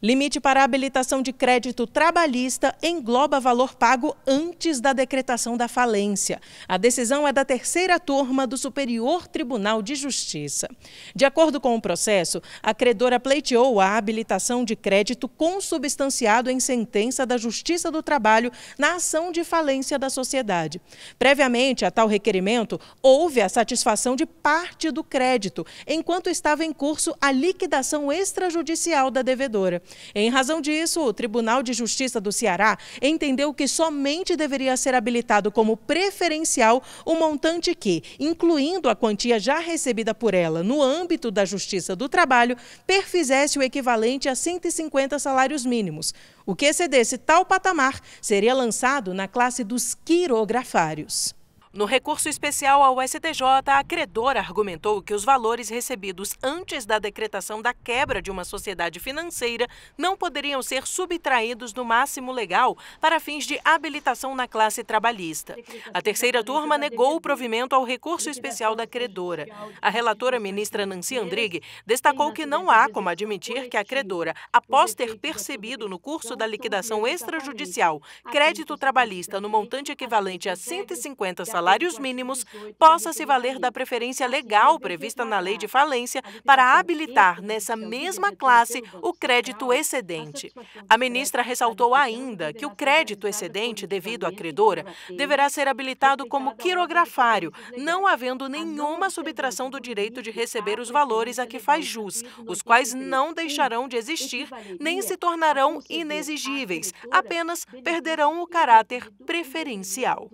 Limite para habilitação de crédito trabalhista engloba valor pago antes da decretação da falência. A decisão é da terceira turma do Superior Tribunal de Justiça. De acordo com o processo, a credora pleiteou a habilitação de crédito consubstanciado em sentença da Justiça do Trabalho na ação de falência da sociedade. Previamente a tal requerimento, houve a satisfação de parte do crédito, enquanto estava em curso a liquidação extrajudicial da devedora. Em razão disso, o Tribunal de Justiça do Ceará entendeu que somente deveria ser habilitado como preferencial o montante que, incluindo a quantia já recebida por ela no âmbito da Justiça do Trabalho, perfizesse o equivalente a 150 salários mínimos. O que excedesse tal patamar seria lançado na classe dos quirografários. No recurso especial ao STJ, a credora argumentou que os valores recebidos antes da decretação da quebra de uma sociedade financeira não poderiam ser subtraídos do máximo legal para fins de habilitação na classe trabalhista. A terceira turma negou o provimento ao recurso especial da credora. A relatora ministra Nancy Andrighi destacou que não há como admitir que a credora, após ter percebido no curso da liquidação extrajudicial crédito trabalhista no montante equivalente a 150 salários, salários mínimos possa se valer da preferência legal prevista na lei de falência para habilitar nessa mesma classe o crédito excedente. A ministra ressaltou ainda que o crédito excedente devido à credora deverá ser habilitado como quirografário, não havendo nenhuma subtração do direito de receber os valores a que faz jus, os quais não deixarão de existir nem se tornarão inexigíveis, apenas perderão o caráter preferencial.